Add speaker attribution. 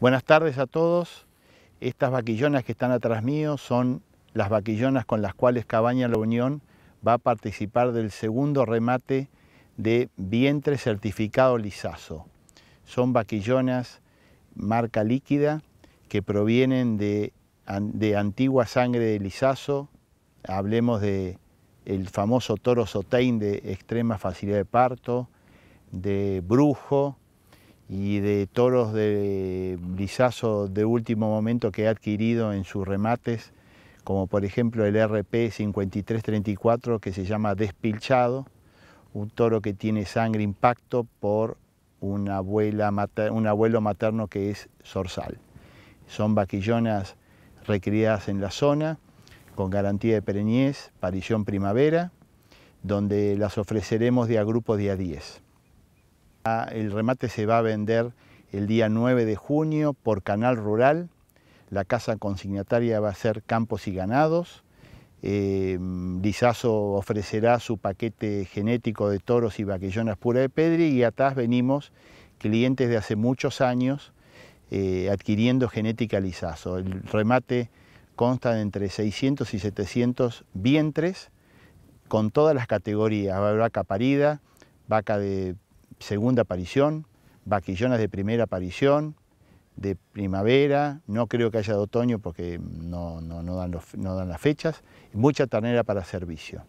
Speaker 1: Buenas tardes a todos. Estas vaquillonas que están atrás mío son las vaquillonas con las cuales Cabaña La Unión va a participar del segundo remate de vientre certificado lizazo. Son vaquillonas marca líquida que provienen de, antigua sangre de lizazo, hablemos de famoso toro sotein de extrema facilidad de parto, de brujo, y de toros de lisazo de último momento que he adquirido en sus remates, como por ejemplo el RP 5334 que se llama Despilchado, un toro que tiene sangre impacto por una abuela un abuelo materno que es sorsal Son vaquillonas recriadas en la zona, con garantía de pereñez, parición primavera, donde las ofreceremos de a grupos de a 10. Ah, el remate se va a vender el día 9 de junio por Canal Rural. La casa consignataria va a ser Campos y Ganados. Eh, Lizazo ofrecerá su paquete genético de toros y vaquillonas pura de Pedri y atrás venimos clientes de hace muchos años eh, adquiriendo genética Lizazo. El remate consta de entre 600 y 700 vientres con todas las categorías. vaca parida, vaca de segunda aparición, vaquillonas de primera aparición, de primavera, no creo que haya de otoño porque no, no, dan, no dan las fechas, mucha ternera para servicio.